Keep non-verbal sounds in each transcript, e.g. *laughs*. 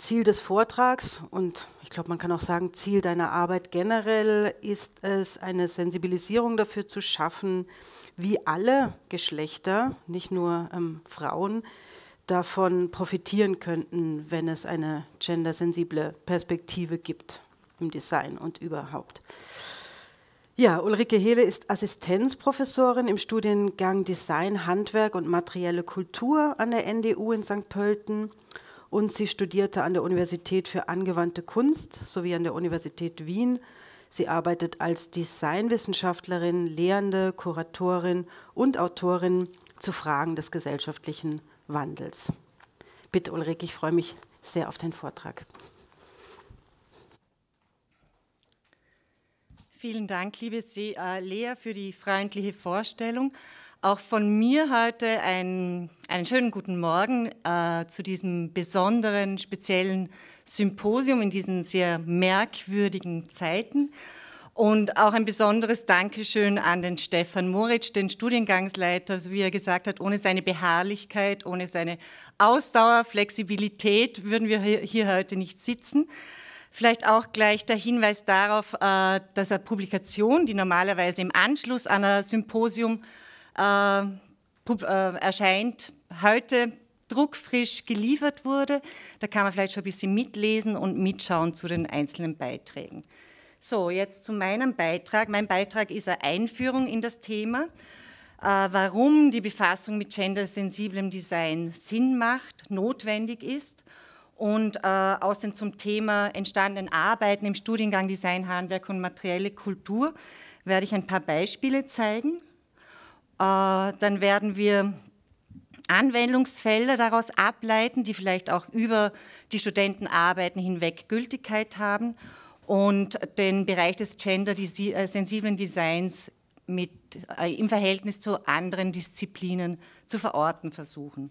Ziel des Vortrags und ich glaube, man kann auch sagen, Ziel deiner Arbeit generell ist es, eine Sensibilisierung dafür zu schaffen, wie alle Geschlechter, nicht nur ähm, Frauen, davon profitieren könnten, wenn es eine gendersensible Perspektive gibt im Design und überhaupt. Ja, Ulrike Hehle ist Assistenzprofessorin im Studiengang Design, Handwerk und materielle Kultur an der NDU in St. Pölten und sie studierte an der Universität für angewandte Kunst sowie an der Universität Wien. Sie arbeitet als Designwissenschaftlerin, Lehrende, Kuratorin und Autorin zu Fragen des gesellschaftlichen Wandels. Bitte Ulrike, ich freue mich sehr auf den Vortrag. Vielen Dank, liebe äh, Lea, für die freundliche Vorstellung. Auch von mir heute ein, einen schönen guten Morgen äh, zu diesem besonderen, speziellen Symposium in diesen sehr merkwürdigen Zeiten. Und auch ein besonderes Dankeschön an den Stefan Moritz, den Studiengangsleiter, also wie er gesagt hat, ohne seine Beharrlichkeit, ohne seine Ausdauer, Flexibilität würden wir hier heute nicht sitzen. Vielleicht auch gleich der Hinweis darauf, äh, dass eine Publikation, die normalerweise im Anschluss an ein Symposium äh, äh, erscheint, heute druckfrisch geliefert wurde. Da kann man vielleicht schon ein bisschen mitlesen und mitschauen zu den einzelnen Beiträgen. So, jetzt zu meinem Beitrag. Mein Beitrag ist eine Einführung in das Thema, äh, warum die Befassung mit gendersensiblem Design Sinn macht, notwendig ist und äh, aus den zum Thema entstandenen Arbeiten im Studiengang Design, Handwerk und materielle Kultur werde ich ein paar Beispiele zeigen äh, dann werden wir Anwendungsfelder daraus ableiten, die vielleicht auch über die Studentenarbeiten hinweg Gültigkeit haben und den Bereich des gender-sensiblen Designs mit, äh, im Verhältnis zu anderen Disziplinen zu verorten versuchen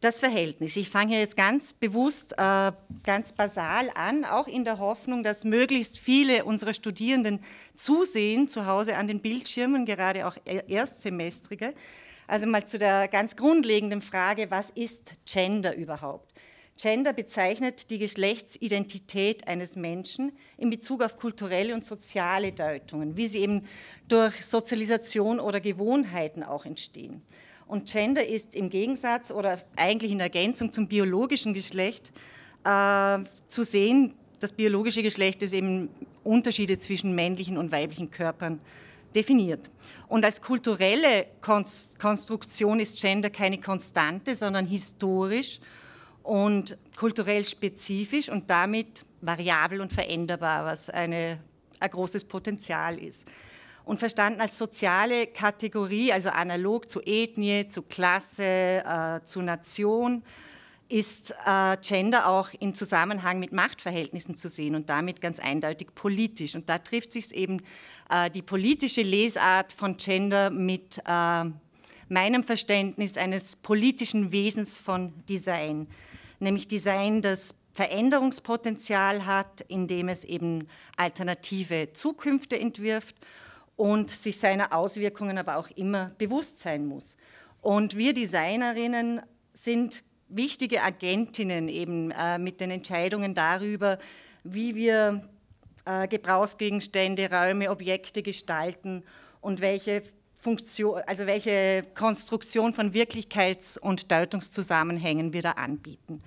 das Verhältnis. Ich fange jetzt ganz bewusst, äh, ganz basal an, auch in der Hoffnung, dass möglichst viele unserer Studierenden zusehen, zu Hause an den Bildschirmen, gerade auch e-, Erstsemestrige. Also mal zu der ganz grundlegenden Frage, was ist Gender überhaupt? Gender bezeichnet die Geschlechtsidentität eines Menschen in Bezug auf kulturelle und soziale Deutungen, wie sie eben durch Sozialisation oder Gewohnheiten auch entstehen. Und Gender ist im Gegensatz oder eigentlich in Ergänzung zum biologischen Geschlecht äh, zu sehen. Das biologische Geschlecht ist eben Unterschiede zwischen männlichen und weiblichen Körpern definiert. Und als kulturelle Konstruktion ist Gender keine Konstante, sondern historisch und kulturell spezifisch und damit variabel und veränderbar, was eine, ein großes Potenzial ist und verstanden als soziale Kategorie, also analog zu Ethnie, zu Klasse, äh, zu Nation, ist äh, Gender auch im Zusammenhang mit Machtverhältnissen zu sehen und damit ganz eindeutig politisch. Und da trifft sich eben äh, die politische Lesart von Gender mit äh, meinem Verständnis eines politischen Wesens von Design, nämlich Design, das Veränderungspotenzial hat, indem es eben alternative Zukünfte entwirft und sich seiner Auswirkungen aber auch immer bewusst sein muss. Und wir Designerinnen sind wichtige Agentinnen eben äh, mit den Entscheidungen darüber, wie wir äh, Gebrauchsgegenstände, Räume, Objekte gestalten und welche Funktion, also welche Konstruktion von Wirklichkeits- und Deutungszusammenhängen wir da anbieten.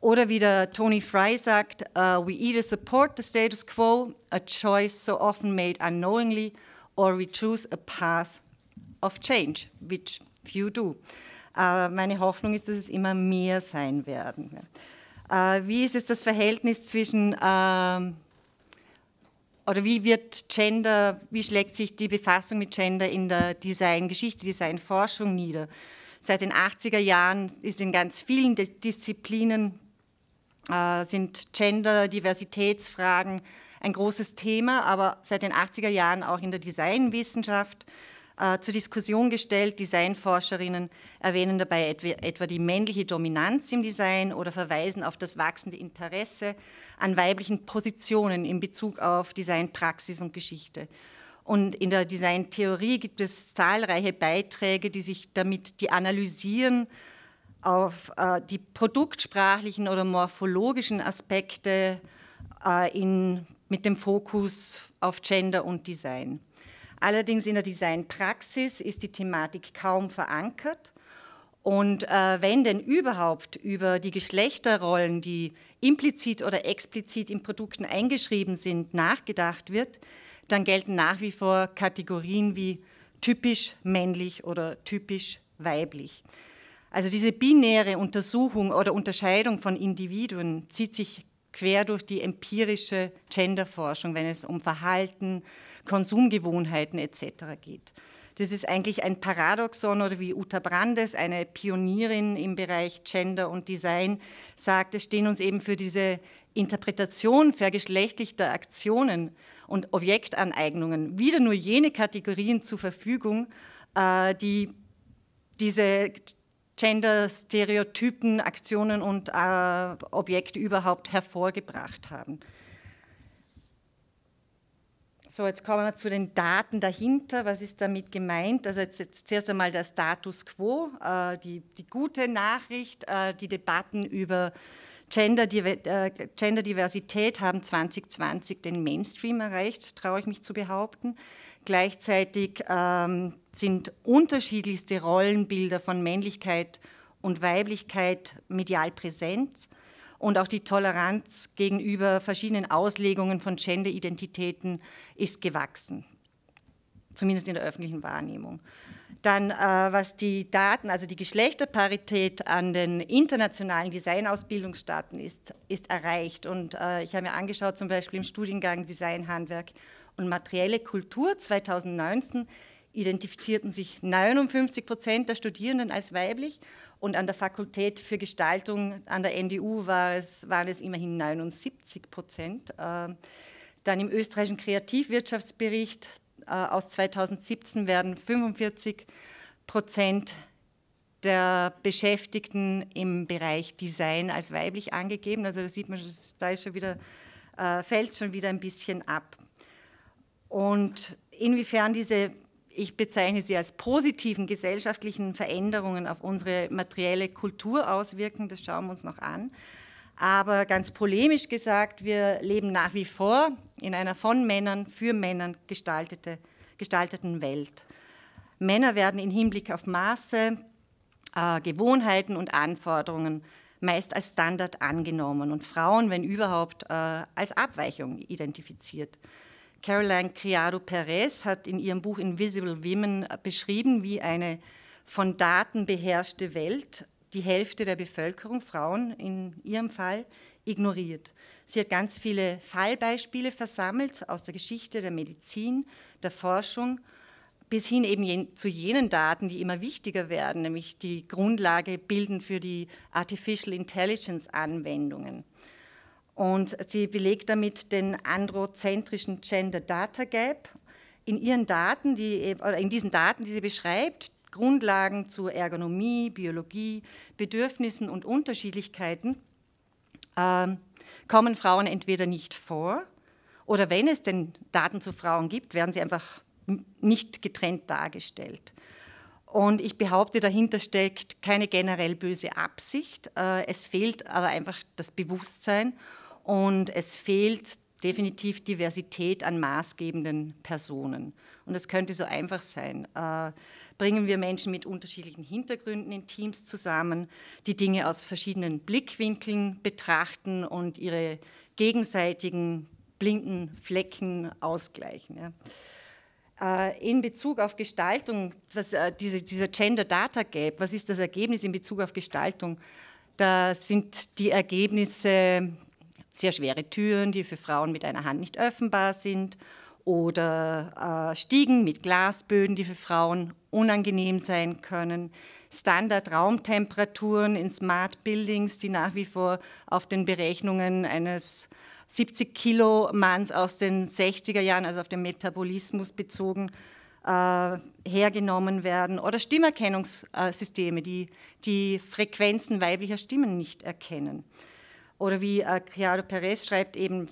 Oder wie der Tony Fry sagt, uh, we either support the status quo, a choice so often made unknowingly, or we choose a path of change, which few do. Uh, meine Hoffnung ist, dass es immer mehr sein werden. Uh, wie ist es das Verhältnis zwischen, uh, oder wie wird Gender, wie schlägt sich die Befassung mit Gender in der Designgeschichte, Designforschung nieder? Seit den 80er Jahren ist in ganz vielen Disziplinen äh, sind Gender, Diversitätsfragen ein großes Thema, aber seit den 80er Jahren auch in der Designwissenschaft äh, zur Diskussion gestellt. Designforscherinnen erwähnen dabei etwa, etwa die männliche Dominanz im Design oder verweisen auf das wachsende Interesse an weiblichen Positionen in Bezug auf Designpraxis und Geschichte. Und in der Designtheorie gibt es zahlreiche Beiträge, die sich damit die analysieren auf äh, die produktsprachlichen oder morphologischen Aspekte äh, in mit dem Fokus auf Gender und Design. Allerdings in der Designpraxis ist die Thematik kaum verankert. Und äh, wenn denn überhaupt über die Geschlechterrollen, die implizit oder explizit in Produkten eingeschrieben sind, nachgedacht wird, dann gelten nach wie vor Kategorien wie typisch männlich oder typisch weiblich. Also diese binäre Untersuchung oder Unterscheidung von Individuen zieht sich quer durch die empirische Genderforschung, wenn es um Verhalten, Konsumgewohnheiten etc. geht. Das ist eigentlich ein Paradoxon oder wie Uta Brandes, eine Pionierin im Bereich Gender und Design, sagt, es stehen uns eben für diese Interpretation vergeschlechtlichter Aktionen und Objektaneignungen wieder nur jene Kategorien zur Verfügung, äh, die diese Gender-Stereotypen, Aktionen und äh, Objekte überhaupt hervorgebracht haben. So, jetzt kommen wir zu den Daten dahinter. Was ist damit gemeint? Also jetzt, jetzt zuerst einmal der Status quo, äh, die, die, gute Nachricht, äh, die Debatten über äh, Genderdiversität haben 2020 den Mainstream erreicht, traue ich mich zu behaupten. Gleichzeitig ähm, sind unterschiedlichste Rollenbilder von Männlichkeit und Weiblichkeit medial präsent und auch die Toleranz gegenüber verschiedenen Auslegungen von Gender-Identitäten ist gewachsen, zumindest in der öffentlichen Wahrnehmung. Dann, äh, was die Daten, also die Geschlechterparität an den internationalen Designausbildungsstaaten ist, ist erreicht. Und äh, ich habe mir angeschaut, zum Beispiel im Studiengang Designhandwerk und materielle Kultur 2019 identifizierten sich 59 Prozent der Studierenden als weiblich und an der Fakultät für Gestaltung an der NDU war es, waren es immerhin 79 Prozent. Äh, dann im österreichischen Kreativwirtschaftsbericht äh, aus 2017 werden 45 Prozent der Beschäftigten im Bereich Design als weiblich angegeben. Also da sieht man, da ist schon wieder, äh, fällt es schon wieder ein bisschen ab. Und inwiefern diese, ich bezeichne sie als positiven gesellschaftlichen Veränderungen auf unsere materielle Kultur auswirken, das schauen wir uns noch an. Aber ganz polemisch gesagt, wir leben nach wie vor in einer von Männern für Männern gestaltete, gestalteten Welt. Männer werden im Hinblick auf Maße, äh, Gewohnheiten und Anforderungen meist als Standard angenommen und Frauen, wenn überhaupt, äh, als Abweichung identifiziert. Caroline Criado Perez hat in ihrem Buch Invisible Women beschrieben, wie eine von Daten beherrschte Welt die Hälfte der Bevölkerung, Frauen in ihrem Fall, ignoriert. Sie hat ganz viele Fallbeispiele versammelt aus der Geschichte der Medizin, der Forschung bis hin eben zu jenen Daten, die immer wichtiger werden, nämlich die Grundlage bilden für die Artificial Intelligence Anwendungen. Und sie belegt damit den androzentrischen Gender Data Gap. In ihren Daten, die, e- oder in diesen Daten, die sie beschreibt, Grundlagen zu Ergonomie, Biologie, Bedürfnissen und Unterschiedlichkeiten, äh, kommen Frauen entweder nicht vor oder wenn es denn Daten zu Frauen gibt, werden sie einfach nicht getrennt dargestellt. Und ich behaupte, dahinter steckt keine generell böse Absicht. Äh, es fehlt aber einfach das Bewusstsein und es fehlt definitiv Diversität an maßgebenden Personen. Und es könnte so einfach sein. Äh, bringen wir Menschen mit unterschiedlichen Hintergründen in Teams zusammen, die Dinge aus verschiedenen Blickwinkeln betrachten und ihre gegenseitigen blinden Flecken ausgleichen. Ja. Äh, in Bezug auf Gestaltung, was, äh, diese, dieser Gender Data Gap, was ist das Ergebnis in Bezug auf Gestaltung? Da sind die Ergebnisse sehr schwere Türen, die für Frauen mit einer Hand nicht öffnbar sind oder äh, Stiegen mit Glasböden, die für Frauen unangenehm sein können, Standard-Raumtemperaturen in Smart Buildings, die nach wie vor auf den Berechnungen eines 70 Kilo Manns aus den 60er Jahren, also auf den Metabolismus bezogen, äh, hergenommen werden oder Stimmerkennungssysteme, die die Frequenzen weiblicher Stimmen nicht erkennen. Oder wie äh, Chiaro Perez schreibt, eben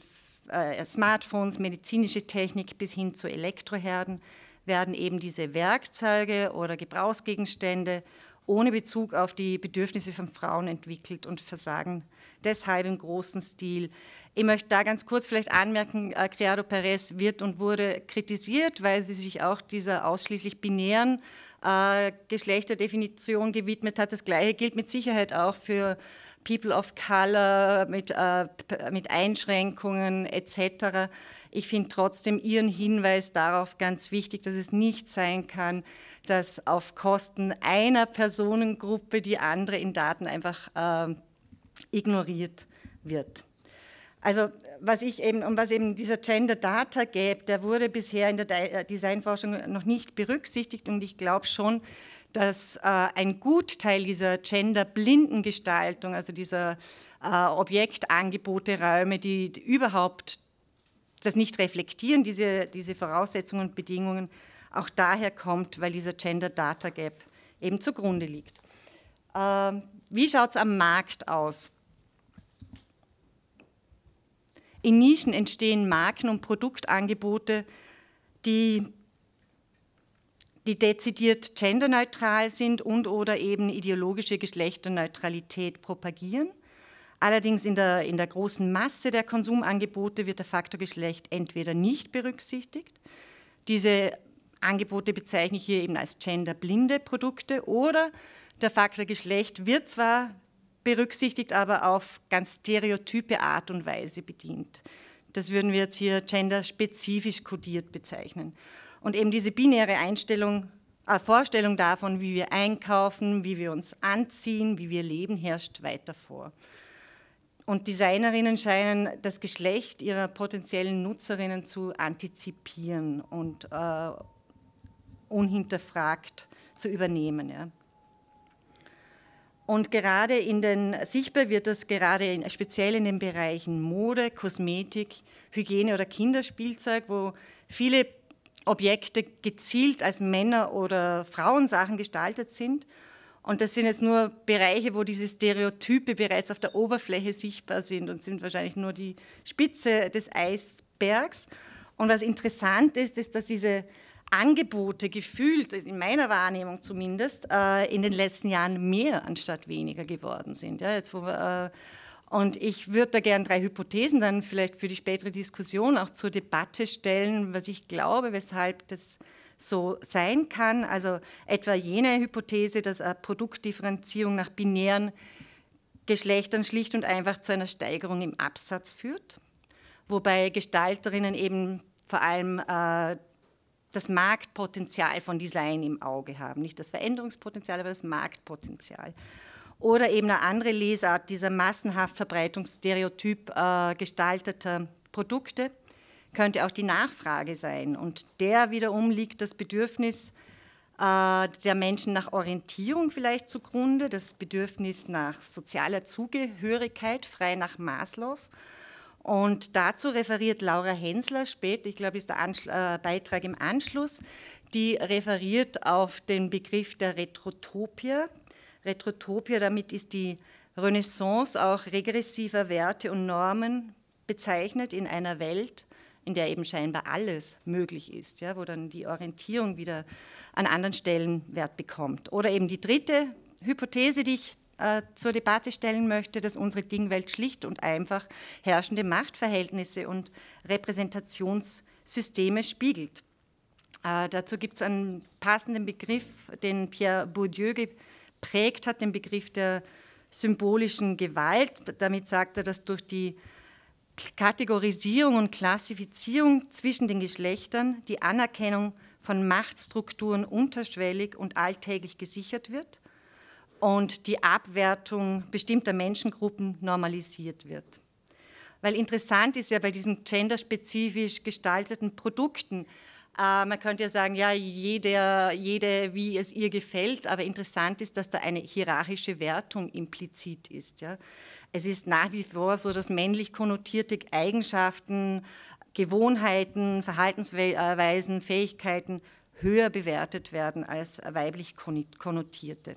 äh, Smartphones, medizinische Technik bis hin zu Elektroherden werden eben diese Werkzeuge oder Gebrauchsgegenstände ohne Bezug auf die Bedürfnisse von Frauen entwickelt und versagen deshalb im großen Stil. Ich möchte da ganz kurz vielleicht anmerken, äh, Criado Perez wird und wurde kritisiert, weil sie sich auch dieser ausschließlich binären äh, Geschlechterdefinition gewidmet hat. Das Gleiche gilt mit Sicherheit auch für People of Color, mit, äh, mit Einschränkungen etc. Ich finde trotzdem Ihren Hinweis darauf ganz wichtig, dass es nicht sein kann, dass auf Kosten einer Personengruppe die andere in Daten einfach äh, ignoriert wird. Also was ich eben, um was eben dieser Gender Data Gap, der wurde bisher in der äh, Designforschung noch nicht berücksichtigt und ich glaube schon, dass äh, ein Gutteil dieser genderblinden Gestaltung, also dieser äh, Objektangebote, Räume, die, die, überhaupt das nicht reflektieren, diese, diese Voraussetzungen und Bedingungen, auch daher kommt, weil dieser Gender Data Gap eben zugrunde liegt. Äh, wie schaut es am Markt aus? In Nischen entstehen Marken und Produktangebote, die die dezidiert genderneutral sind und oder eben ideologische Geschlechterneutralität propagieren. Allerdings in der, in der großen Masse der Konsumangebote wird der Faktor Geschlecht entweder nicht berücksichtigt. Diese Angebote bezeichne ich hier eben als genderblinde Produkte oder der Faktor Geschlecht wird zwar berücksichtigt, aber auf ganz stereotype Art und Weise bedient. Das würden wir jetzt hier genderspezifisch kodiert bezeichnen. Und eben diese binäre Einstellung, äh, Vorstellung davon, wie wir einkaufen, wie wir uns anziehen, wie wir leben, herrscht weiter vor. Und Designerinnen scheinen das Geschlecht ihrer potenziellen Nutzerinnen zu antizipieren und äh, unhinterfragt zu übernehmen. Ja. Und gerade in den, sichtbar wird das gerade in, speziell in den Bereichen Mode, Kosmetik, Hygiene oder Kinderspielzeug, wo viele Objekte gezielt als Männer- oder Frauensachen gestaltet sind. Und das sind jetzt nur Bereiche, wo diese Stereotype bereits auf der Oberfläche sichtbar sind und sind wahrscheinlich nur die Spitze des Eisbergs. Und was interessant ist, ist, dass diese Angebote gefühlt, in meiner Wahrnehmung zumindest, äh, in den letzten Jahren mehr anstatt weniger geworden sind. Ja, jetzt, wo wir äh, und ich würde da gerne drei Hypothesen dann vielleicht für die spätere Diskussion auch zur Debatte stellen, was ich glaube, weshalb das so sein kann. Also etwa jene Hypothese, dass eine Produktdifferenzierung nach binären Geschlechtern schlicht und einfach zu einer Steigerung im Absatz führt, wobei Gestalterinnen eben vor allem äh, das Marktpotenzial von Design im Auge haben. Nicht das Veränderungspotenzial, aber das Marktpotenzial oder eben eine andere Lesart dieser massenhaft verbreitungsstereotyp äh, gestalteter Produkte könnte auch die Nachfrage sein. Und der wiederum liegt das Bedürfnis äh, der Menschen nach Orientierung vielleicht zugrunde, das Bedürfnis nach sozialer Zugehörigkeit, frei nach Maslow. Und dazu referiert Laura Hensler spät, ich glaube, ist der Anschl äh, Beitrag im Anschluss, die referiert auf den Begriff der Retrotopia, Retrotopia, damit ist die Renaissance auch regressiver Werte und Normen bezeichnet in einer Welt, in der eben scheinbar alles möglich ist, ja, wo dann die Orientierung wieder an anderen Stellen Wert bekommt. Oder eben die dritte Hypothese, die ich äh, zur Debatte stellen möchte, dass unsere Dingwelt schlicht und einfach herrschende Machtverhältnisse und Repräsentationssysteme spiegelt. Äh, dazu gibt es einen passenden Begriff, den Pierre Bourdieu geprägt hat, den Begriff der symbolischen Gewalt. Damit sagt er, dass durch die Kategorisierung und Klassifizierung zwischen den Geschlechtern die Anerkennung von Machtstrukturen unterschwellig und alltäglich gesichert wird und die Abwertung bestimmter Menschengruppen normalisiert wird. Weil interessant ist ja bei diesen genderspezifisch gestalteten Produkten, äh, man könnte ja sagen, ja, jeder, jede, wie es ihr gefällt, aber interessant ist, dass da eine hierarchische Wertung implizit ist. Ja. Es ist nach wie vor so, dass männlich konnotierte Eigenschaften, Gewohnheiten, Verhaltensweisen, Fähigkeiten höher bewertet werden als weiblich konnotierte.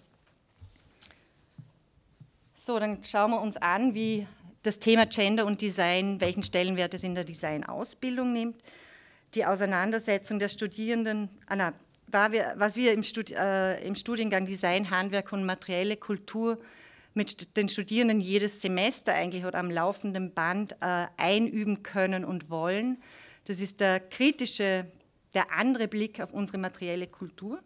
So, dann schauen wir uns an, wie das Thema Gender und Design, welchen Stellenwert es in der Designausbildung nimmt die Auseinandersetzung der Studierenden, Anna, wir, was wir im, Studi äh, im, Studiengang Design, Handwerk und materielle Kultur mit den Studierenden jedes Semester eigentlich oder am laufenden Band äh, einüben können und wollen. Das ist der kritische, der andere Blick auf unsere materielle Kultur.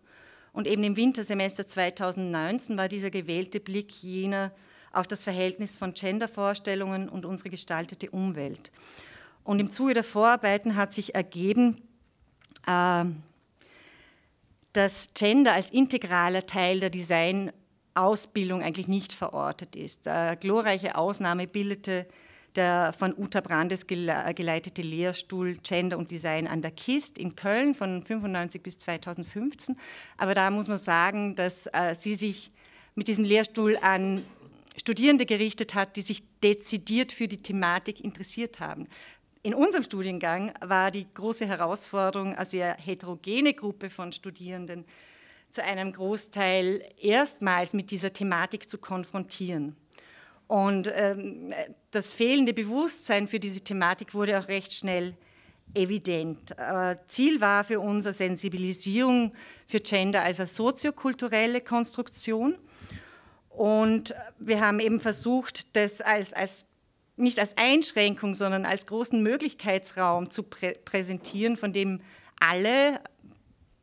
Und eben im Wintersemester 2019 war dieser gewählte Blick jener auf das Verhältnis von Gendervorstellungen und unsere gestaltete Umwelt. Und im Zuge der Vorarbeiten hat sich ergeben, äh, dass Gender als integraler Teil der Designausbildung eigentlich nicht verortet ist. Eine äh, glorreiche Ausnahme bildete der von Uta Brandes äh, geleitete Lehrstuhl Gender und Design an der KIST in Köln von 1995 bis 2015. Aber da muss man sagen, dass sie sich mit diesem Lehrstuhl an Studierende gerichtet hat, die sich dezidiert für die Thematik interessiert haben. In unserem Studiengang war die große Herausforderung, eine sehr heterogene Gruppe von Studierenden zu einem Großteil erstmals mit dieser Thematik zu konfrontieren. Und ähm, das fehlende Bewusstsein für diese Thematik wurde auch recht schnell evident. Aber äh, Ziel war für uns eine Sensibilisierung für Gender als eine soziokulturelle Konstruktion. Und wir haben eben versucht, das als, als nicht als Einschränkung, sondern als großen Möglichkeitsraum zu prä präsentieren, von dem alle,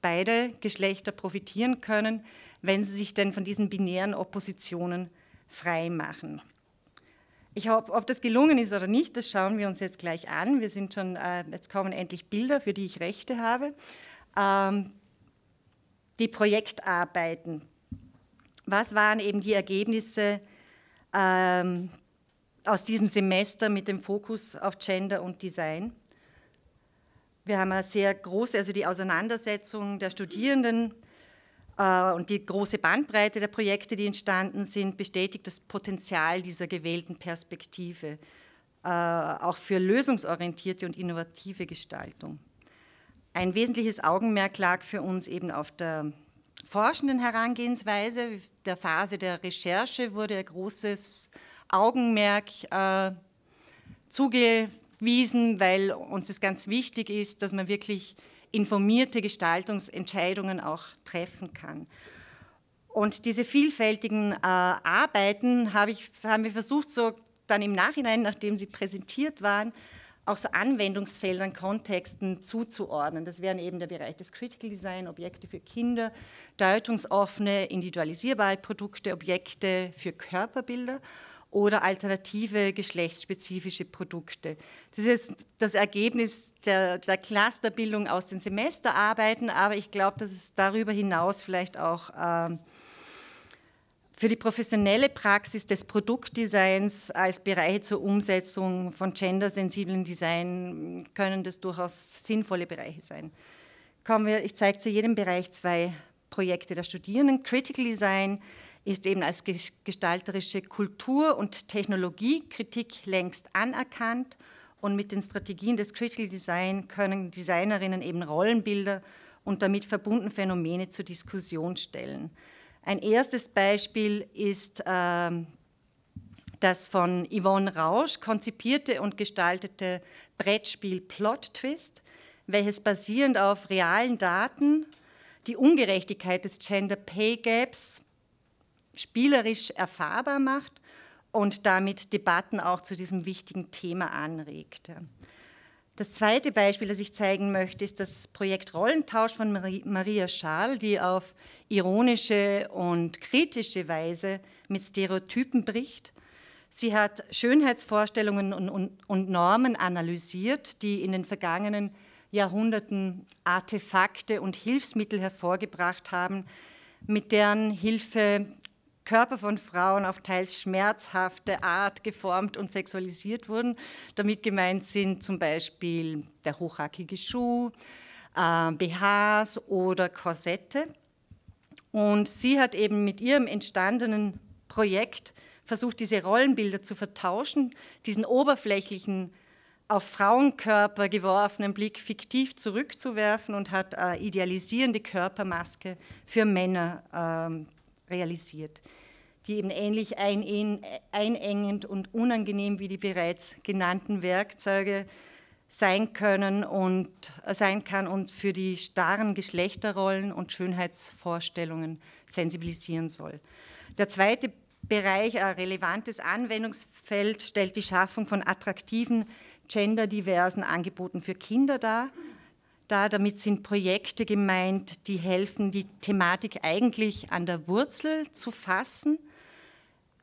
beide Geschlechter profitieren können, wenn sie sich denn von diesen binären Oppositionen frei machen. Ich hoffe, ob das gelungen ist oder nicht, das schauen wir uns jetzt gleich an. Wir sind schon, äh, jetzt kommen endlich Bilder, für die ich Rechte habe. Ähm, die Projektarbeiten. Was waren eben die Ergebnisse ähm, aus diesem Semester mit dem Fokus auf Gender und Design. Wir haben eine sehr große, also die Auseinandersetzung der Studierenden äh, und die große Bandbreite der Projekte, die entstanden sind, bestätigt das Potenzial dieser gewählten Perspektive, äh, auch für lösungsorientierte und innovative Gestaltung. Ein wesentliches Augenmerk lag für uns eben auf der forschenden Herangehensweise. Der Phase der Recherche wurde ein großes äh, Augenmerk äh, zugewiesen, weil uns das ganz wichtig ist, dass man wirklich informierte Gestaltungsentscheidungen auch treffen kann. Und diese vielfältigen äh, Arbeiten hab ich, haben wir versucht, so dann im Nachhinein, nachdem sie präsentiert waren, auch so Anwendungsfeldern, Kontexten zuzuordnen. Das wären eben der Bereich des Critical Design, Objekte für Kinder, deutungsoffene, individualisierbare Produkte, Objekte für Körperbilder oder alternative geschlechtsspezifische Produkte. Das ist jetzt das Ergebnis der, der Clusterbildung aus den Semesterarbeiten, aber ich glaube, dass es darüber hinaus vielleicht auch ähm, für die professionelle Praxis des Produktdesigns als Bereiche zur Umsetzung von gendersensiblen Design können das durchaus sinnvolle Bereiche sein. Kommen wir, ich zeige zu jedem Bereich zwei Projekte der Studierenden. Critical Design ist eben als gestalterische Kultur- und Technologiekritik längst anerkannt und mit den Strategien des Critical Design können Designerinnen eben Rollenbilder und damit verbundene Phänomene zur Diskussion stellen. Ein erstes Beispiel ist äh, das von Yvonne Rausch konzipierte und gestaltete Brettspiel Plot Twist, welches basierend auf realen Daten die Ungerechtigkeit des Gender Pay Gaps spielerisch erfahrbar macht und damit Debatten auch zu diesem wichtigen Thema anregt. Das zweite Beispiel, das ich zeigen möchte, ist das Projekt Rollentausch von Maria Schal, die auf ironische und kritische Weise mit Stereotypen bricht. Sie hat Schönheitsvorstellungen und, und, und Normen analysiert, die in den vergangenen Jahrhunderten Artefakte und Hilfsmittel hervorgebracht haben, mit deren Hilfe Körper von Frauen auf teils schmerzhafte Art geformt und sexualisiert wurden. Damit gemeint sind zum Beispiel der hochhackige Schuh, äh, BHs oder Korsette. Und sie hat eben mit ihrem entstandenen Projekt versucht, diese Rollenbilder zu vertauschen, diesen oberflächlichen, auf Frauenkörper geworfenen Blick fiktiv zurückzuwerfen und hat äh, idealisierende Körpermaske für Männer ähm, realisiert, die eben ähnlich einengend und unangenehm wie die bereits genannten Werkzeuge sein können und äh, sein kann und für die starren Geschlechterrollen und Schönheitsvorstellungen sensibilisieren soll. Der zweite Bereich, ein relevantes Anwendungsfeld, stellt die Schaffung von attraktiven, genderdiversen Angeboten für Kinder dar da damit sind Projekte gemeint, die helfen, die Thematik eigentlich an der Wurzel zu fassen.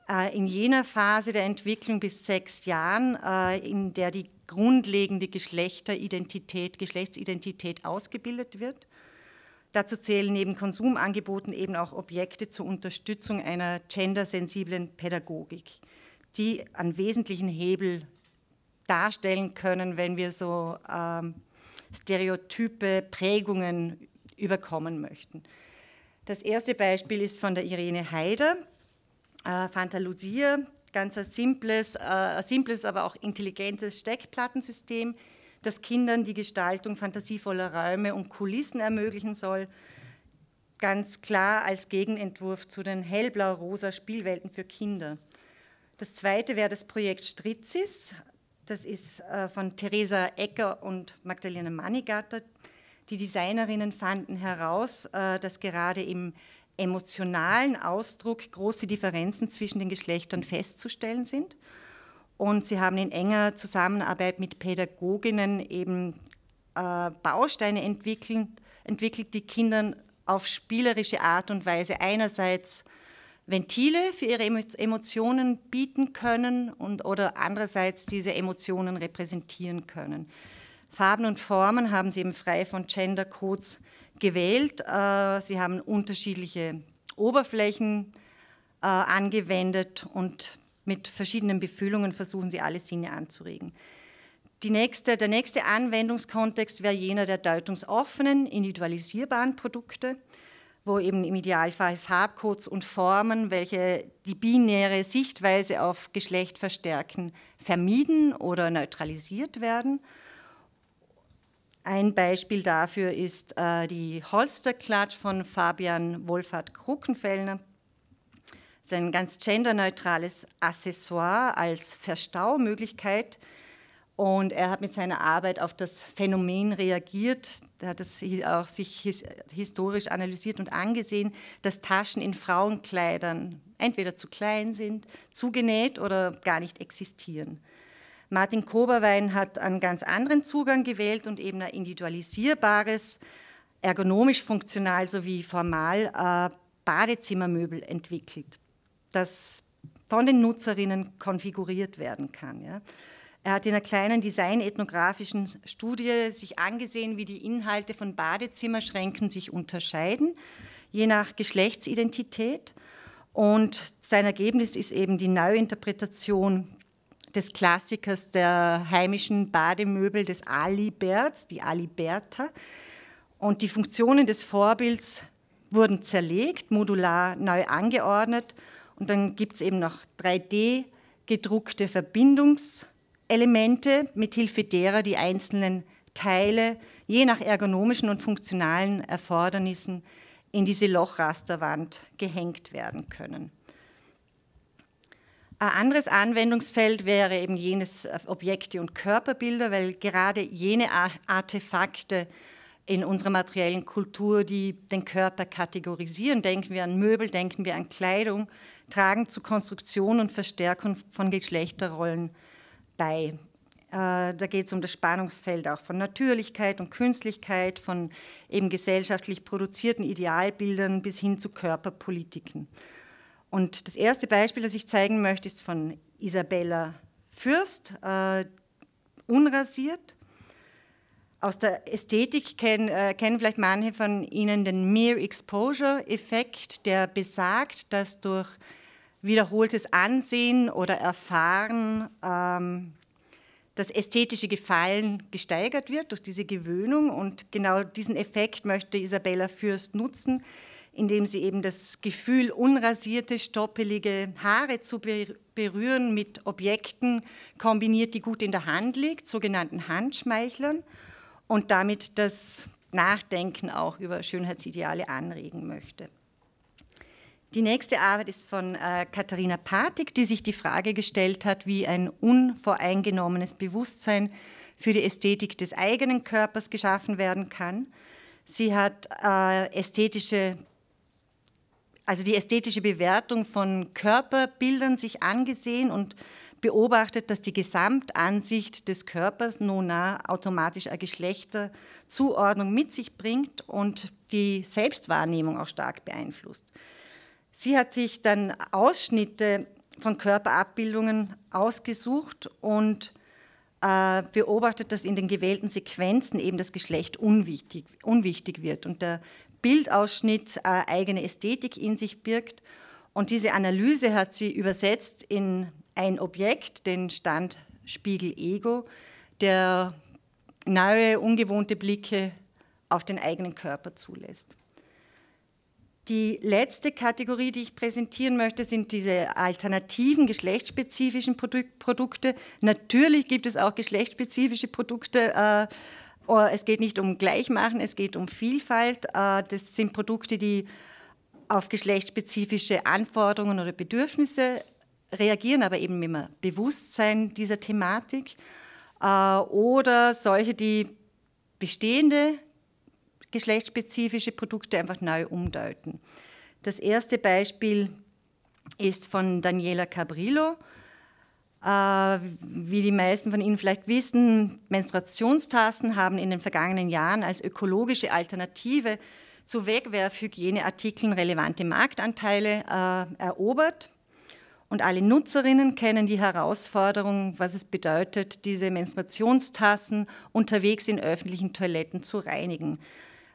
Äh, in jener Phase der Entwicklung bis sechs Jahren, äh, in der die grundlegende Geschlechteridentität, Geschlechtsidentität ausgebildet wird. Dazu zählen neben Konsumangeboten eben auch Objekte zur Unterstützung einer gendersensiblen Pädagogik, die einen wesentlichen Hebel darstellen können, wenn wir so ähm, Stereotype, Prägungen überkommen möchten. Das erste Beispiel ist von der Irene Heider, äh, Fanta Lucia, ganz ein simples, äh, ein simples, aber auch intelligentes Steckplattensystem, das Kindern die Gestaltung fantasievoller Räume und Kulissen ermöglichen soll. Ganz klar als Gegenentwurf zu den hellblau-rosa Spielwelten für Kinder. Das zweite wäre das Projekt Stritzis, das ist äh, von Theresa Ecker und Magdalena Manigatter. Die Designerinnen fanden heraus, äh, dass gerade im emotionalen Ausdruck große Differenzen zwischen den Geschlechtern festzustellen sind. Und sie haben in enger Zusammenarbeit mit Pädagoginnen eben äh, Bausteine entwickelt, die Kindern auf spielerische Art und Weise einerseits Ventile für ihre Emotionen bieten können und oder andererseits diese Emotionen repräsentieren können. Farben und Formen haben sie eben frei von Gendercodes gewählt. Äh, sie haben unterschiedliche Oberflächen äh, angewendet und mit verschiedenen Befüllungen versuchen sie alle Sinne anzuregen. Nächste, der nächste Anwendungskontext wäre jener der deutungsoffenen, individualisierbaren Produkte wo eben im Idealfall Farbcodes und Formen, welche die binäre Sichtweise auf Geschlecht verstärken, vermieden oder neutralisiert werden. Ein Beispiel dafür ist äh, die Holsterklatsch von Fabian Wohlfahrt Kruckenfellner. Das ist ein ganz genderneutrales Accessoire als Verstaumöglichkeit, und er hat mit seiner Arbeit auf das Phänomen reagiert. Er hat es auch sich historisch analysiert und angesehen, dass Taschen in Frauenkleidern entweder zu klein sind, zugenäht oder gar nicht existieren. Martin Koberwein hat einen ganz anderen Zugang gewählt und eben ein individualisierbares, ergonomisch funktional sowie formal äh, Badezimmermöbel entwickelt, das von den Nutzerinnen konfiguriert werden kann. Ja. Er hat in einer kleinen designethnografischen Studie sich angesehen, wie die Inhalte von Badezimmerschränken sich unterscheiden, je nach Geschlechtsidentität. Und sein Ergebnis ist eben die Neuinterpretation des Klassikers der heimischen Bademöbel des Aliberts, die Aliberta. Und die Funktionen des Vorbilds wurden zerlegt, modular neu angeordnet. Und dann gibt es eben noch 3D gedruckte Verbindungs- Elemente, mithilfe derer die einzelnen Teile je nach ergonomischen und funktionalen Erfordernissen in diese Lochrasterwand gehängt werden können. Ein anderes Anwendungsfeld wäre eben jenes äh, Objekte- und Körperbilder, weil gerade jene Artefakte in unserer materiellen Kultur, die den Körper kategorisieren, denken wir an Möbel, denken wir an Kleidung, tragen zu Konstruktion und Verstärkung von Geschlechterrollen bei. Äh, da geht es um das Spannungsfeld auch von Natürlichkeit und Künstlichkeit, von eben gesellschaftlich produzierten Idealbildern bis hin zu Körperpolitiken. Und das erste Beispiel, das ich zeigen möchte, ist von Isabella Fürst, äh, unrasiert. Aus der Ästhetik kennen, äh, kennen vielleicht manche von Ihnen den Mere Exposure-Effekt, der besagt, dass durch wiederholtes Ansehen oder Erfahren ähm, das ästhetische Gefallen gesteigert wird durch diese Gewöhnung. Und genau diesen Effekt möchte Isabella Fürst nutzen, indem sie eben das Gefühl, unrasierte, stoppelige Haare zu berühren mit Objekten kombiniert, die gut in der Hand liegt, sogenannten Handschmeichlern, und damit das Nachdenken auch über Schönheitsideale anregen möchte. Die nächste Arbeit ist von äh, Katharina Patik, die sich die Frage gestellt hat, wie ein unvoreingenommenes Bewusstsein für die Ästhetik des eigenen Körpers geschaffen werden kann. Sie hat äh, ästhetische, also die ästhetische Bewertung von Körperbildern sich angesehen und beobachtet, dass die Gesamtansicht des Körpers nun nah automatisch eine Geschlechterzuordnung mit sich bringt und die Selbstwahrnehmung auch stark beeinflusst. Sie hat sich dann Ausschnitte von Körperabbildungen ausgesucht und äh, beobachtet, dass in den gewählten Sequenzen eben das Geschlecht unwichtig, unwichtig wird und der Bildausschnitt äh, eigene Ästhetik in sich birgt. Und diese Analyse hat sie übersetzt in ein Objekt, den Standspiegel Ego, der neue, ungewohnte Blicke auf den eigenen Körper zulässt. Die letzte Kategorie, die ich präsentieren möchte, sind diese alternativen geschlechtsspezifischen Produkte. Natürlich gibt es auch geschlechtsspezifische Produkte. Äh, oh, es geht nicht um Gleichmachen, es geht um Vielfalt. Äh, das sind Produkte, die auf geschlechtsspezifische Anforderungen oder Bedürfnisse reagieren, aber eben immer Bewusstsein dieser Thematik. Äh, oder solche, die bestehende geschlechtsspezifische Produkte einfach neu umdeuten. Das erste Beispiel ist von Daniela Cabrillo. Äh, wie die meisten von Ihnen vielleicht wissen, Menstruationstassen haben in den vergangenen Jahren als ökologische Alternative zu Wegwerfhygieneartikeln relevante Marktanteile äh, erobert. Und alle Nutzerinnen kennen die Herausforderung, was es bedeutet, diese Menstruationstassen unterwegs in öffentlichen Toiletten zu reinigen.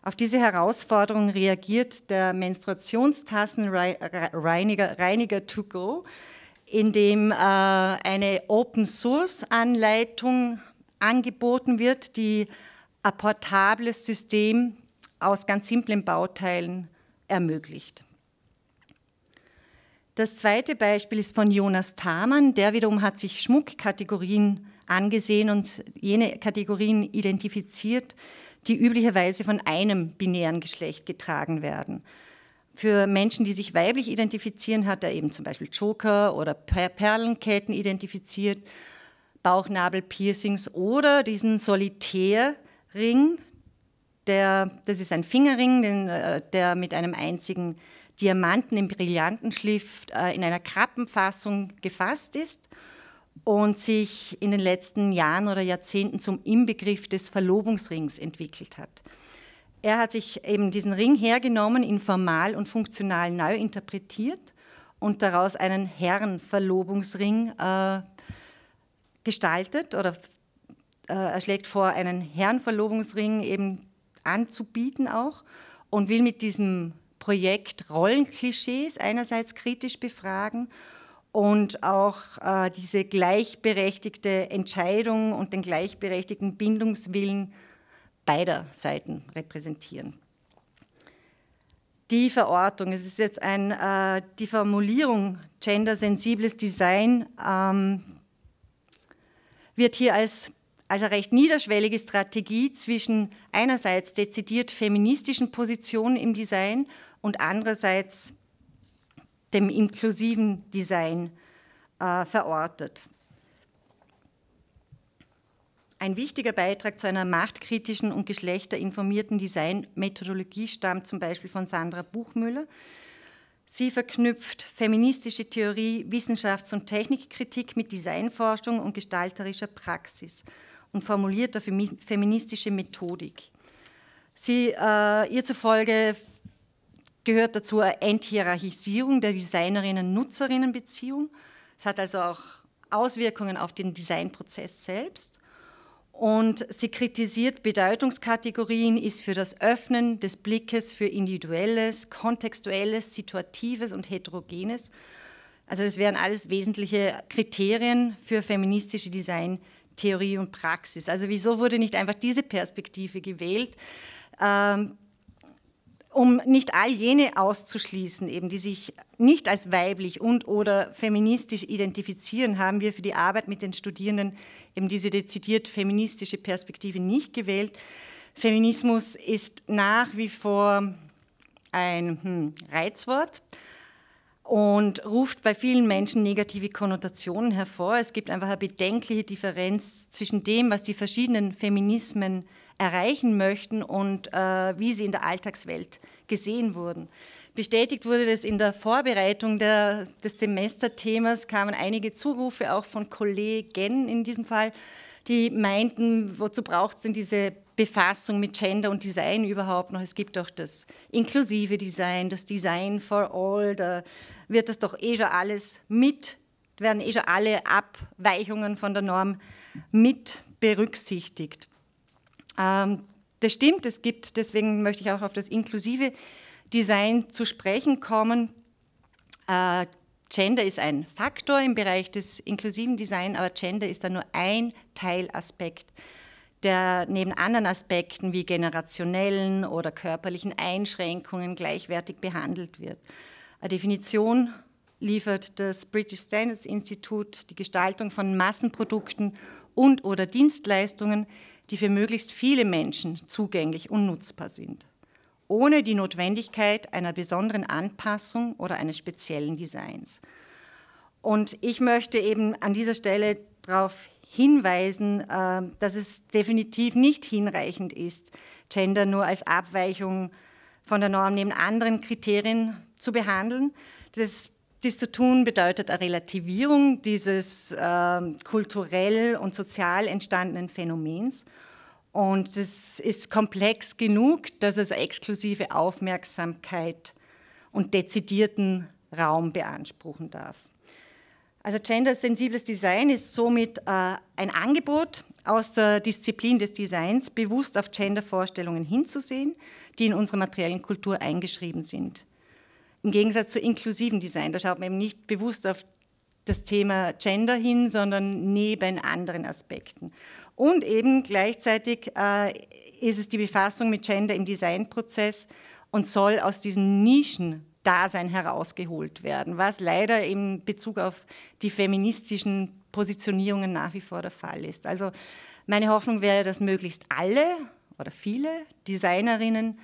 Auf diese Herausforderung reagiert der Menstruationstassenreiniger reiniger to go, indem äh, eine Open-Source-Anleitung angeboten wird, die ein portables System aus ganz simplen Bauteilen ermöglicht. Das zweite Beispiel ist von Jonas Thamann, der wiederum hat sich Schmuckkategorien angesehen und jene Kategorien identifiziert, die üblicherweise von einem binären Geschlecht getragen werden. Für Menschen, die sich weiblich identifizieren, hat er eben zum Beispiel Joker oder Perlenketten identifiziert, Bauchnabelpiercings oder diesen Solitärring. Der, das ist ein Fingerring, den, äh, der mit einem einzigen Diamanten im Brillantenschliff äh, in einer Krappenfassung gefasst ist und sich in den letzten Jahren oder Jahrzehnten zum Inbegriff des Verlobungsrings entwickelt hat. Er hat sich eben diesen Ring hergenommen, ihn formal und funktional neu interpretiert und daraus einen Herrenverlobungsring äh, gestaltet oder äh, er schlägt vor, einen Herrenverlobungsring eben anzubieten auch und will mit diesem Projekt Rollenklischees einerseits kritisch befragen und auch äh, diese gleichberechtigte Entscheidung und den gleichberechtigten Bindungswillen beider Seiten repräsentieren. Die Verortung, es ist jetzt ein, äh, die Formulierung gendersensibles Design ähm, wird hier als, als eine recht niederschwellige Strategie zwischen einerseits dezidiert feministischen Positionen im Design und andererseits dem inklusiven Design äh, verortet. Ein wichtiger Beitrag zu einer machtkritischen und geschlechterinformierten Designmethodologie stammt zum Beispiel von Sandra Buchmüller. Sie verknüpft feministische Theorie, Wissenschafts- und Technikkritik mit Designforschung und gestalterischer Praxis und formuliert eine feministische Methodik. Sie, äh, ihr zufolge gehört dazu eine Enthierarchisierung der Designerinnen-Nutzerinnen-Beziehung. Es hat also auch Auswirkungen auf den Designprozess selbst. Und sie kritisiert Bedeutungskategorien, ist für das Öffnen des Blickes für individuelles, kontextuelles, situatives und heterogenes. Also das wären alles wesentliche Kriterien für feministische Designtheorie und Praxis. Also wieso wurde nicht einfach diese Perspektive gewählt? Ähm, um nicht all jene auszuschließen, eben, die sich nicht als weiblich und oder feministisch identifizieren, haben wir für die Arbeit mit den Studierenden eben diese dezidiert feministische Perspektive nicht gewählt. Feminismus ist nach wie vor ein hm, Reizwort und ruft bei vielen Menschen negative Konnotationen hervor. Es gibt einfach eine bedenkliche Differenz zwischen dem, was die verschiedenen Feminismen erreichen möchten und äh, wie sie in der Alltagswelt gesehen wurden. Bestätigt wurde das in der Vorbereitung der, des Semesterthemas, kamen einige Zurufe auch von Kollegen in diesem Fall, die meinten, wozu braucht es denn diese Befassung mit Gender und Design überhaupt noch? Es gibt doch das inklusive Design, das Design for All, da wird das doch eh schon alles mit, werden eh schon alle Abweichungen von der Norm mit berücksichtigt. Ähm, das stimmt, es gibt, deswegen möchte ich auch auf das inklusive Design zu sprechen kommen. Äh, Gender ist ein Faktor im Bereich des inklusiven Designs, aber Gender ist da nur ein Teilaspekt, der neben anderen Aspekten wie generationellen oder körperlichen Einschränkungen gleichwertig behandelt wird. Eine Definition liefert das British Standards Institute die Gestaltung von Massenprodukten und oder Dienstleistungen, die für möglichst viele Menschen zugänglich und nutzbar sind, ohne die Notwendigkeit einer besonderen Anpassung oder eines speziellen Designs. Und ich möchte eben an dieser Stelle darauf hinweisen, äh, dass es definitiv nicht hinreichend ist, Gender nur als Abweichung von der Norm neben anderen Kriterien zu behandeln. Das dies zu tun bedeutet eine Relativierung dieses äh, kulturell und sozial entstandenen Phänomens. Und es ist komplex genug, dass es exklusive Aufmerksamkeit und dezidierten Raum beanspruchen darf. Also gendersensibles Design ist somit äh, ein Angebot aus der Disziplin des Designs, bewusst auf Gendervorstellungen hinzusehen, die in unserer materiellen Kultur eingeschrieben sind. Im Gegensatz zu inklusiven Design, da schaut man eben nicht bewusst auf das Thema Gender hin, sondern neben anderen Aspekten. Und eben gleichzeitig äh, ist es die Befassung mit Gender im Designprozess und soll aus diesem Nischendasein herausgeholt werden, was leider in Bezug auf die feministischen Positionierungen nach wie vor der Fall ist. Also meine Hoffnung wäre, dass möglichst alle oder viele Designerinnen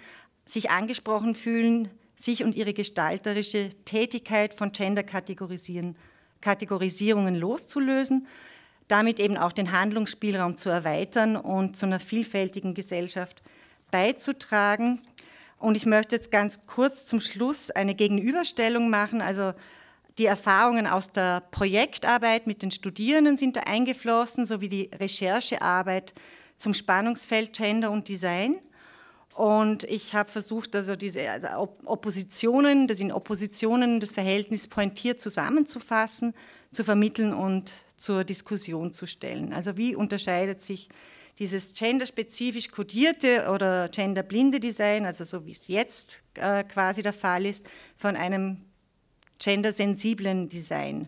sich angesprochen fühlen, sich und ihre gestalterische Tätigkeit von Gender-Kategorisierungen loszulösen, damit eben auch den Handlungsspielraum zu erweitern und zu einer vielfältigen Gesellschaft beizutragen. Und ich möchte jetzt ganz kurz zum Schluss eine Gegenüberstellung machen. Also die Erfahrungen aus der Projektarbeit mit den Studierenden sind da eingeflossen, sowie die Recherchearbeit zum Spannungsfeld Gender und Design. Und ich habe versucht, also diese also Oppositionen, das in Oppositionen das Verhältnis pointiert zusammenzufassen, zu vermitteln und zur Diskussion zu stellen. Also wie unterscheidet sich dieses genderspezifisch kodierte oder genderblinde Design, also so wie es jetzt äh, quasi der Fall ist, von einem gendersensiblen Design.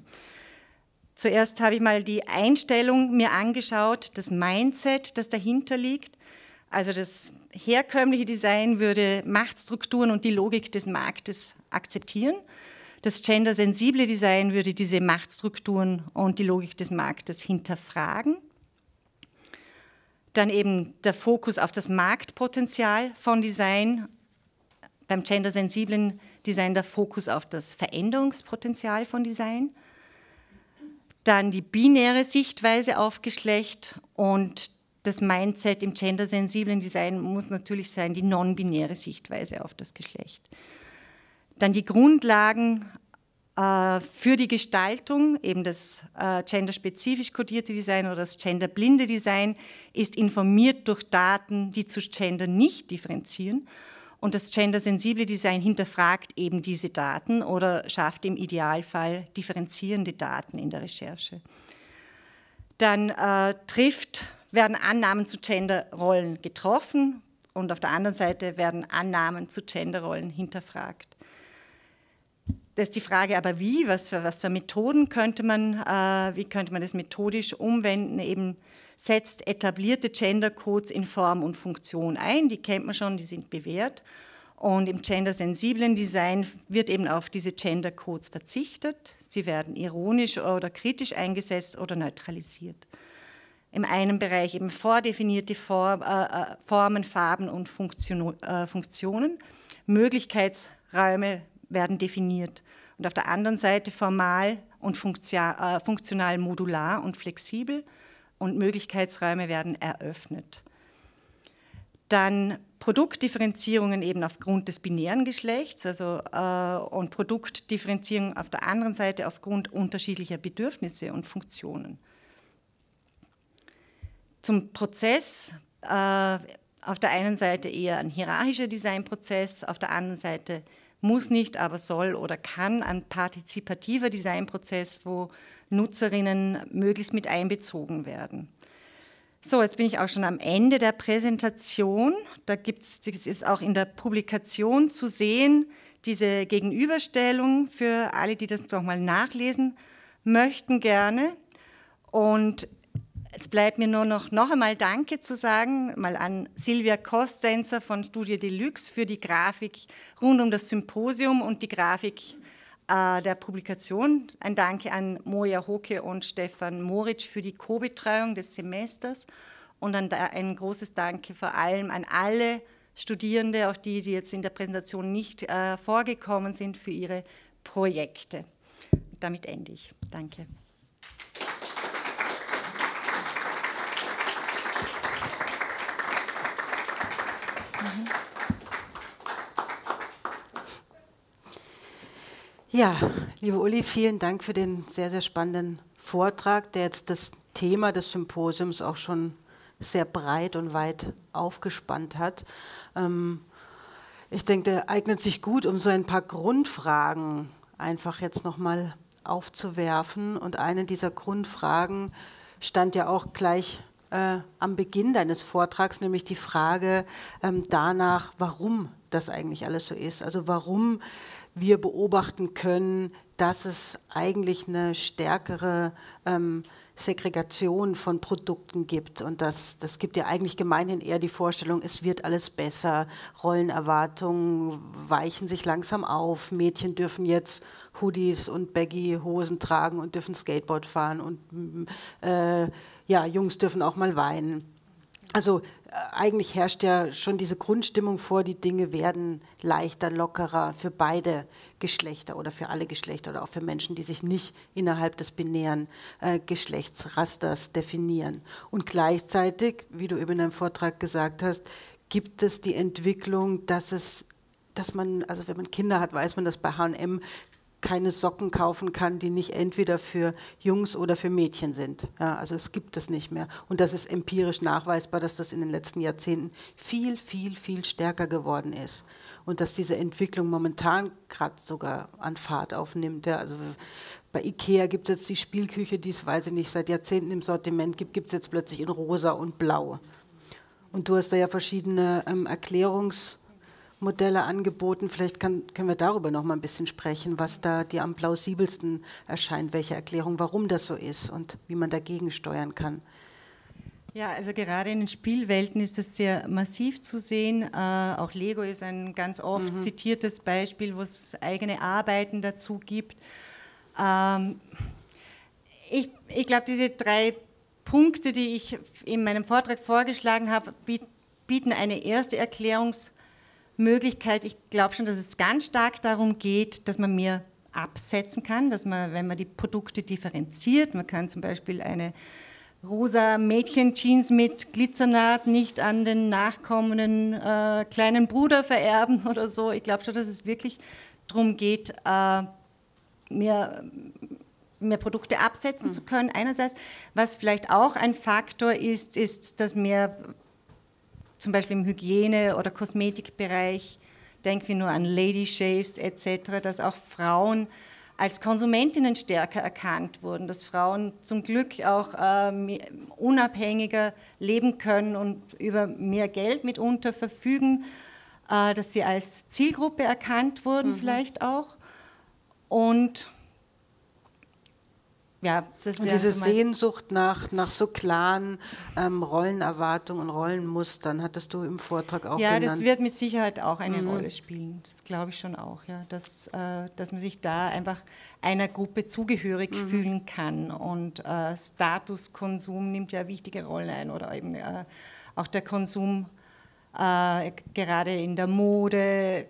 Zuerst habe ich mal die Einstellung mir angeschaut, das Mindset, das dahinter liegt also das herkömmliche Design würde Machtstrukturen und die Logik des Marktes akzeptieren. Das gendersensible Design würde diese Machtstrukturen und die Logik des Marktes hinterfragen. Dann eben der Fokus auf das Marktpotenzial von Design. Beim gendersensiblen Design der Fokus auf das Veränderungspotenzial von Design. Dann die binäre Sichtweise auf Geschlecht und das Mindset im gendersensiblen Design muss natürlich sein, die non-binäre Sichtweise auf das Geschlecht. Dann die Grundlagen äh, für die Gestaltung, eben das äh, genderspezifisch kodierte Design oder das genderblinde Design, ist informiert durch Daten, die zu Gender nicht differenzieren. Und das gendersensible Design hinterfragt eben diese Daten oder schafft im Idealfall differenzierende Daten in der Recherche. Dann äh, trifft werden Annahmen zu Genderrollen getroffen und auf der anderen Seite werden Annahmen zu Genderrollen hinterfragt. Das ist die Frage aber wie, was für, was für Methoden könnte man, äh, wie könnte man das methodisch umwenden, eben setzt etablierte Gendercodes in Form und Funktion ein, die kennt man schon, die sind bewährt. Und im gendersensiblen Design wird eben auf diese Gendercodes verzichtet. Sie werden ironisch oder kritisch eingesetzt oder neutralisiert im einen Bereich eben vordefinierte Form, äh, äh, Formen, Farben und Funktion, äh, Funktionen. Möglichkeitsräume werden definiert. Und auf der anderen Seite formal und funktional, äh, funktional modular und flexibel und Möglichkeitsräume werden eröffnet. Dann Produktdifferenzierungen eben aufgrund des binären Geschlechts also, äh, und Produktdifferenzierung auf der anderen Seite aufgrund unterschiedlicher Bedürfnisse und Funktionen zum Prozess. Äh, auf der einen Seite eher ein hierarchischer Designprozess, auf der anderen Seite muss nicht, aber soll oder kann ein partizipativer Designprozess, wo Nutzerinnen möglichst mit einbezogen werden. So, jetzt bin ich auch schon am Ende der Präsentation. Da gibt es, das ist auch in der Publikation zu sehen, diese Gegenüberstellung für alle, die das nochmal nachlesen möchten, gerne. Und Jetzt bleibt mir nur noch, noch einmal Danke zu sagen, mal an Silvia Kostenzer von Studio Deluxe für die Grafik rund um das Symposium und die Grafik äh, der Publikation. Ein Danke an Moja Hoke und Stefan Moritsch für die Co-Betreuung des Semesters und ein, ein, großes Danke vor allem an alle Studierende, auch die, die jetzt in der Präsentation nicht äh, vorgekommen sind, für ihre Projekte. Damit ende ich. Danke. Mhm. Ja, liebe Uli, vielen Dank für den sehr, sehr spannenden Vortrag, der jetzt das Thema des Symposiums auch schon sehr breit und weit aufgespannt hat. Ähm, ich denke, der eignet sich gut, um so ein paar Grundfragen einfach jetzt nochmal aufzuwerfen. Und eine dieser Grundfragen stand ja auch gleich äh, am Beginn deines Vortrags, nämlich die Frage ähm, danach, warum das eigentlich alles so ist. Also warum wir beobachten können, dass es eigentlich eine stärkere ähm, Segregation von Produkten gibt. Und das, das gibt ja eigentlich gemeinhin eher die Vorstellung, es wird alles besser, Rollenerwartungen weichen sich langsam auf, Mädchen dürfen jetzt Hoodies und Baggy-Hosen tragen und dürfen Skateboard fahren und äh, ja, Jungs dürfen auch mal weinen. Also äh, eigentlich herrscht ja schon diese Grundstimmung vor, die Dinge werden leichter, lockerer für beide Geschlechter oder für alle Geschlechter oder auch für Menschen, die sich nicht innerhalb des binären äh, Geschlechtsrasters definieren. Und gleichzeitig, wie du eben in deinem Vortrag gesagt hast, gibt es die Entwicklung, dass es dass man, also wenn man Kinder hat, weiß man, dass bei H&M keine Socken kaufen kann, die nicht entweder für Jungs oder für Mädchen sind. Ja, also es gibt das nicht mehr. Und das ist empirisch nachweisbar, dass das in den letzten Jahrzehnten viel, viel, viel stärker geworden ist. Und dass diese Entwicklung momentan gerade sogar an Fahrt aufnimmt. Ja, also bei Ikea gibt es jetzt die Spielküche, die es, weiß ich nicht, seit Jahrzehnten im Sortiment gibt, gibt es jetzt plötzlich in rosa und blau. Und du hast da ja verschiedene ähm, Erklärungs- Modelle angeboten. Vielleicht kann, können wir darüber noch mal ein bisschen sprechen, was da die am plausibelsten erscheint, welche Erklärung, warum das so ist und wie man dagegen steuern kann. Ja, also gerade in den Spielwelten ist es sehr massiv zu sehen. Äh, auch Lego ist ein ganz oft mhm. zitiertes Beispiel, wo es eigene Arbeiten dazu gibt. Ähm, ich ich glaube, diese drei Punkte, die ich in meinem Vortrag vorgeschlagen habe, bieten eine erste Erklärungs- Möglichkeit. Ich glaube schon, dass es ganz stark darum geht, dass man mehr absetzen kann, dass man, wenn man die Produkte differenziert, man kann zum Beispiel eine rosa Mädchen-Jeans mit Glitzernaht nicht an den nachkommenden äh, kleinen Bruder vererben *laughs* oder so. Ich glaube schon, dass es wirklich darum geht, äh, mehr, mehr Produkte absetzen mhm. zu können. Einerseits, was vielleicht auch ein Faktor ist, ist, dass mehr zum Beispiel im Hygiene- oder Kosmetikbereich, denken wir nur an Lady Shaves etc., dass auch Frauen als Konsumentinnen stärker erkannt wurden, dass Frauen zum Glück auch ähm, unabhängiger leben können und über mehr Geld mitunter verfügen, äh, dass sie als Zielgruppe erkannt wurden mhm. vielleicht auch. Und ja, und diese Sehnsucht nach, nach so klaren ähm, Rollenerwartungen und Rollenmustern hattest du im Vortrag auch ja, genannt. Ja, das wird mit Sicherheit auch eine mhm. Rolle spielen. Das glaube ich schon auch, ja. Dass, äh, dass man sich da einfach einer Gruppe zugehörig mhm. fühlen kann. Und äh, Statuskonsum nimmt ja wichtige Rollen ein oder eben äh, auch der Konsum äh, gerade in der Mode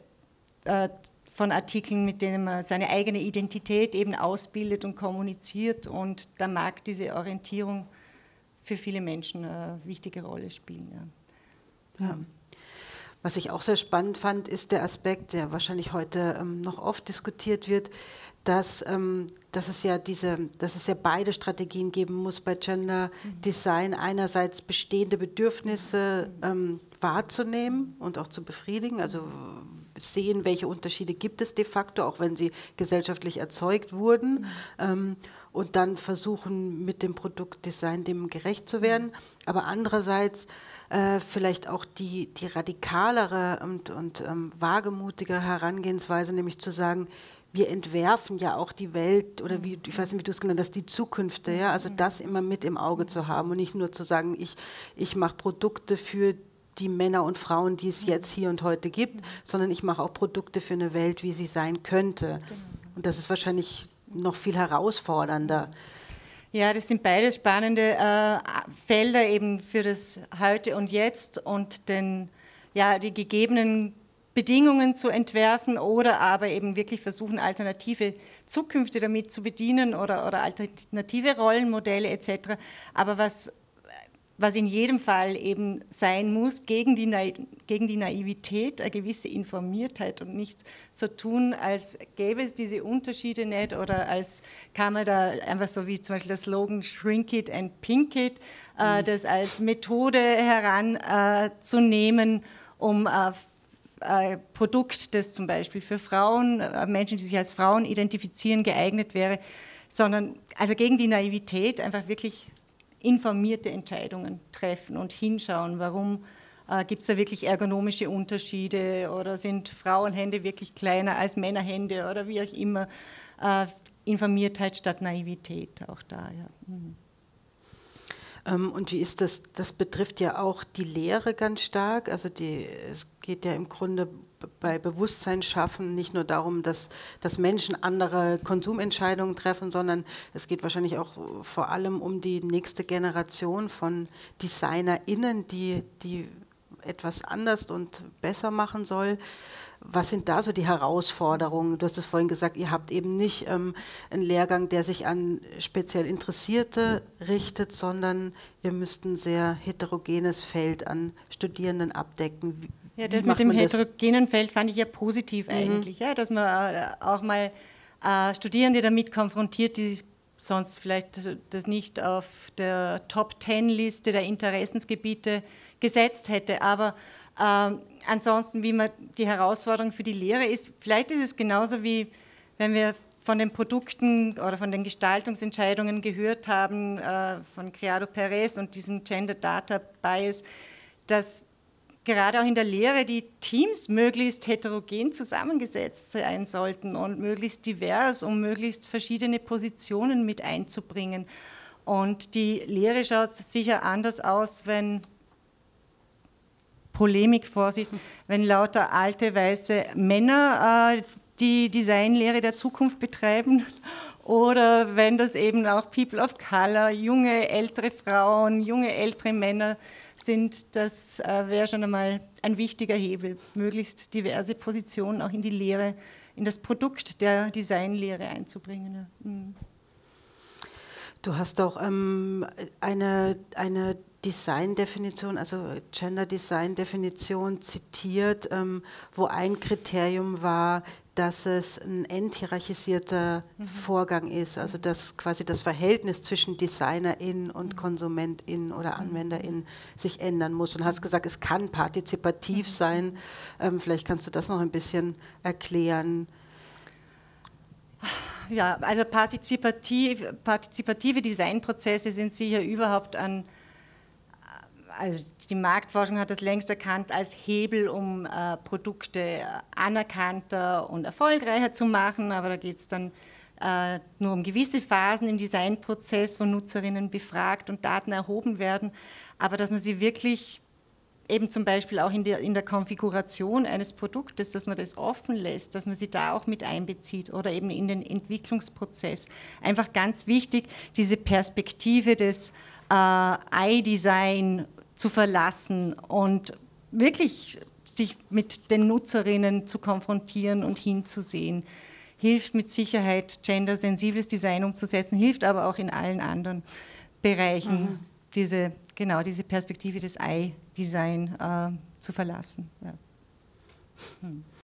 äh, von Artikeln, mit denen man seine eigene Identität eben ausbildet und kommuniziert. Und da mag diese Orientierung für viele Menschen eine wichtige Rolle spielen. Ja. Ja. Was ich auch sehr spannend fand, ist der Aspekt, der wahrscheinlich heute ähm, noch oft diskutiert wird, dass, ähm, dass, es ja diese, dass es ja beide Strategien geben muss bei Gender mhm. Design. Einerseits bestehende Bedürfnisse ähm, wahrzunehmen und auch zu befriedigen, also sehen, welche Unterschiede gibt es de facto, auch wenn sie gesellschaftlich erzeugt wurden. Mhm. Ähm, und dann versuchen, mit dem Produktdesign dem gerecht zu werden. Mhm. Aber andererseits äh, vielleicht auch die, die radikalere und, und ähm, wagemutige Herangehensweise, nämlich zu sagen, wir entwerfen ja auch die Welt oder wie, ich weiß nicht, wie du es genannt hast, die Zukunft, ja, also mhm. das immer mit im Auge zu haben und nicht nur zu sagen, ich, ich mache Produkte für die, die Männer und Frauen, die es jetzt hier und heute gibt, sondern ich mache auch Produkte für eine Welt, wie sie sein könnte. Genau. Und das ist wahrscheinlich noch viel herausfordernder. Ja, das sind beides spannende äh, Felder eben für das Heute und Jetzt und den, ja, die gegebenen Bedingungen zu entwerfen oder aber eben wirklich versuchen, alternative Zukünfte damit zu bedienen oder, oder alternative Rollenmodelle etc. Aber was was in jedem Fall eben sein muss, gegen die, gegen die Naivität eine gewisse Informiertheit und nicht so tun, als gäbe es diese Unterschiede nicht oder als kann man da einfach so wie zum Beispiel der Slogan Shrink it and Pink it, äh, mhm. das als Methode heranzunehmen, äh, um äh, äh, Produkt, das zum Beispiel für Frauen, äh, Menschen, die sich als Frauen identifizieren, geeignet wäre, sondern also gegen die Naivität einfach wirklich informierte Entscheidungen treffen und hinschauen, warum äh, gibt es da wirklich ergonomische Unterschiede oder sind Frauenhände wirklich kleiner als Männerhände oder wie auch immer. Äh, Informiertheit statt Naivität auch da. Ja. Mhm. Ähm, und wie ist das? Das betrifft ja auch die Lehre ganz stark. Also die, es geht ja im Grunde bei Bewusstsein schaffen nicht nur darum, dass, dass Menschen andere Konsumentscheidungen treffen, sondern es geht wahrscheinlich auch vor allem um die nächste Generation von DesignerInnen, die, die etwas anders und besser machen soll. Was sind da so die Herausforderungen? Du hast es vorhin gesagt, ihr habt eben nicht ähm, einen Lehrgang, der sich an speziell Interessierte richtet, sondern ihr müsst ein sehr heterogenes Feld an Studierenden abdecken. Ja, das mit dem heterogenen Feld fand ich ja positiv mhm. eigentlich, ja, dass man äh, auch mal äh, Studierende damit konfrontiert, die sonst vielleicht das nicht auf der Top-10-Liste der Interessensgebiete gesetzt hätte. Aber ähm, ansonsten, wie man die Herausforderung für die Lehre ist, vielleicht ist es genauso wie, wenn wir von den Produkten oder von den Gestaltungsentscheidungen gehört haben, äh, von Criado Perez und diesem Gender Data Bias, dass gerade auch in der Lehre die Teams möglichst heterogen zusammengesetzt sein sollten und möglichst divers, um möglichst verschiedene Positionen mit einzubringen. Und die Lehre schaut sicher anders aus, wenn Polemik vorsicht, hm. wenn lauter alte weiße Männer äh, die Designlehre der Zukunft betreiben *laughs* oder wenn das eben auch People of Color, junge ältere Frauen, junge ältere Männer sind sind, das äh, wäre schon einmal ein wichtiger Hebel, möglichst diverse Positionen auch in die Lehre, in das Produkt der Designlehre einzubringen. Mhm. Du hast auch ähm, eine, eine Design-Definition, also Gender-Design-Definition zitiert, ähm, wo ein Kriterium war, dass es ein enthierarchisierter mhm. Vorgang ist, also dass quasi das Verhältnis zwischen Designerin und mhm. Konsumentin oder mhm. Anwenderin sich ändern muss. Und hast gesagt, es kann partizipativ mhm. sein. Ähm, vielleicht kannst du das noch ein bisschen erklären. Ja, also partizipativ, partizipative Designprozesse sind sicher überhaupt ein also die Marktforschung hat das längst erkannt als Hebel, um äh, Produkte äh, anerkannter und erfolgreicher zu machen, aber da geht es dann äh, nur um gewisse Phasen im Designprozess, wo Nutzerinnen befragt und Daten erhoben werden, aber dass man sie wirklich eben zum Beispiel auch in der, in der Konfiguration eines Produktes, dass man das offen lässt, dass man sie da auch mit einbezieht oder eben in den Entwicklungsprozess. Einfach ganz wichtig, diese Perspektive des äh, I-Design zu verlassen und wirklich sich mit den Nutzerinnen zu konfrontieren und hinzusehen. Hilft mit Sicherheit, gendersensibles Design umzusetzen, hilft aber auch in allen anderen Bereichen, mhm. diese, genau diese Perspektive des Eye-Design äh, zu verlassen. Ja. Hm.